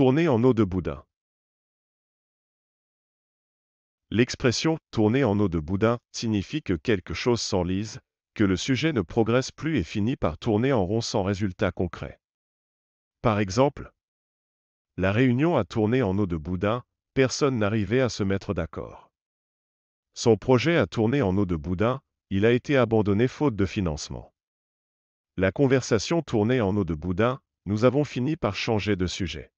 Tourner en eau de boudin. L'expression tourner en eau de bouddha" signifie que quelque chose s'enlise, que le sujet ne progresse plus et finit par tourner en rond sans résultat concret. Par exemple, la réunion a tourné en eau de boudin, personne n'arrivait à se mettre d'accord. Son projet a tourné en eau de boudin, il a été abandonné faute de financement. La conversation tournait en eau de boudin, nous avons fini par changer de sujet.